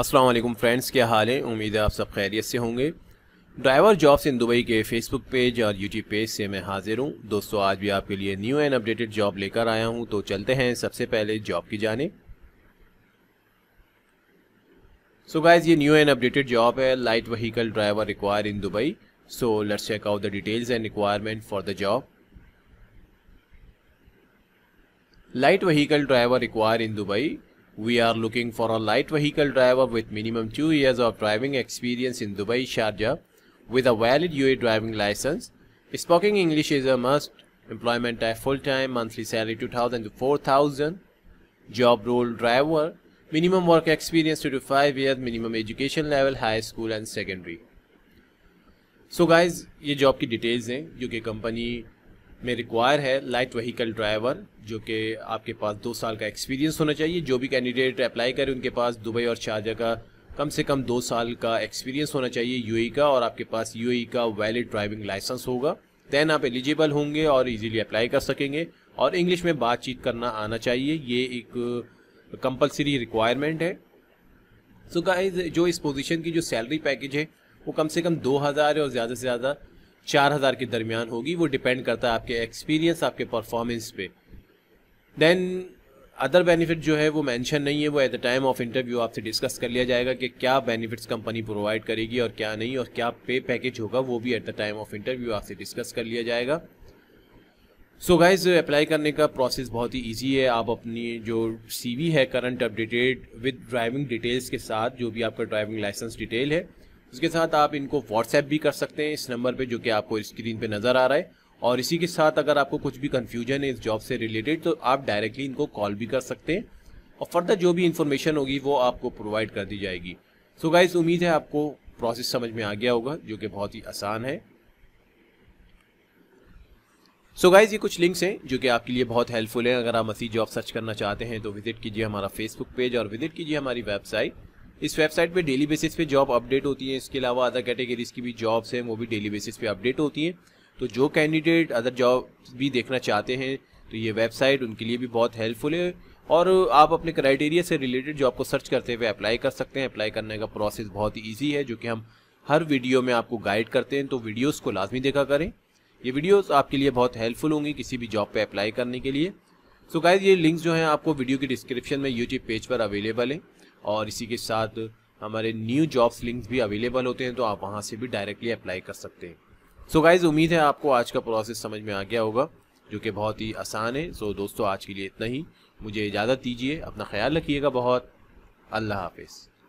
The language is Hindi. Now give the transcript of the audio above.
अस्सलाम वालेकुम फ्रेंड्स क्या हाल है उम्मीद है आप सब खैरियत से होंगे ड्राइवर जॉब्स इन दुबई के फेसबुक पेज और यूट्यूब पेज से मैं हाजिर हूँ दोस्तों आज भी आपके लिए न्यू एंड अपडेटेड जॉब लेकर आया हूँ तो चलते हैं सबसे पहले जॉब की जाने सो so गाइज ये न्यू एंड अपडेटेड जॉब है light vehicle driver require in Dubai so let's check out the details and requirement for the job light vehicle driver require in Dubai We are looking for a light vehicle driver with minimum 2 years of driving experience in Dubai Sharjah with a valid UAE driving license. Speaking English is a must. Employment type full-time, monthly salary 2000 to 4000. Job role driver. Minimum work experience 2 to 5 years. Minimum education level high school and secondary. so guys, ये job की डिटेल्स हैं जो कि में रिक्वायर है लाइट वहीकल ड्राइवर जो कि आपके पास दो साल का एक्सपीरियंस होना चाहिए जो भी कैंडिडेट अप्लाई करे उनके पास दुबई और शारजा का कम से कम दो साल का एक्सपीरियंस होना चाहिए यूएई e का और आपके पास यूएई e का वैलिड ड्राइविंग लाइसेंस होगा दैन आप एलिजिबल होंगे और इजीली अप्लाई कर सकेंगे और इंग्लिश में बातचीत करना आना चाहिए ये एक कंपलसरी रिक्वायरमेंट है सो so गाइस जो इस पोजीशन की जो सैलरी पैकेज है वो कम से कम दो हज़ार और ज़्यादा से ज़्यादा चार हज़ार के दरमियान होगी वो डिपेंड करता है आपके एक्सपीरियंस आपके परफॉर्मेंस पे देन अदर बेनिफिट जो है वो मेंशन नहीं है वो at the time of interview आपसे डिस्कस कर लिया जाएगा कि क्या बेनिफिट्स कंपनी प्रोवाइड करेगी और क्या नहीं और क्या पे पैकेज होगा वो भी at the time of interview आपसे डिस्कस कर लिया जाएगा सो गाइज अप्लाई करने का प्रोसेस बहुत ही ईजी है आप अपनी जो सी है current updated with driving details के साथ जो भी आपका ड्राइविंग लाइसेंस डिटेल है उसके साथ आप इनको व्हाट्सएप भी कर सकते हैं इस नंबर पे जो कि आपको स्क्रीन पे नज़र आ रहा है और इसी के साथ अगर आपको कुछ भी कन्फ्यूजन है इस जॉब से रिलेटेड तो आप डायरेक्टली इनको कॉल भी कर सकते हैं और फर्दर जो भी इंफॉर्मेशन होगी वो आपको प्रोवाइड कर दी जाएगी सो so गाइज उम्मीद है आपको प्रोसेस समझ में आ गया होगा जो कि बहुत ही आसान है सो so गाइज ये कुछ लिंक्स हैं जो कि आपके लिए बहुत हेल्पफुल हैं अगर आप मसीह जॉब सर्च करना चाहते हैं तो विजिट कीजिए हमारा फेसबुक पेज और विजिट कीजिए हमारी वेबसाइट इस वेबसाइट पे डेली बेसिस पे जॉब अपडेट होती है इसके अलावा अदर कैटेगरीज की भी जॉब्स हैं वो भी डेली बेसिस पे अपडेट होती हैं तो जो कैंडिडेट अदर जॉब भी देखना चाहते हैं तो ये वेबसाइट उनके लिए भी बहुत हेल्पफुल है और आप अपने क्राइटेरिया से रिलेटेड जॉब को सर्च करते हुए अप्लाई कर सकते हैं अप्लाई करने का प्रोसेस बहुत ही ईजी है जो कि हम हर वीडियो में आपको गाइड करते हैं तो वीडियोज को लाजमी देखा करें ये वीडियोज आपके लिए बहुत हेल्पफुल होंगी किसी भी जॉब पर अप्लाई करने के लिए सो so गाइज ये लिंक्स जो हैं आपको वीडियो के डिस्क्रिप्शन में यूट्यूब पेज पर अवेलेबल है और इसी के साथ हमारे न्यू जॉब्स लिंक्स भी अवेलेबल होते हैं तो आप वहाँ से भी डायरेक्टली अप्लाई कर सकते हैं सो so गाइज उम्मीद है आपको आज का प्रोसेस समझ में आ गया होगा जो कि बहुत ही आसान है सो so दोस्तों आज के लिए इतना ही मुझे इजाज़त दीजिए अपना ख्याल रखिएगा बहुत अल्लाह हाफिज़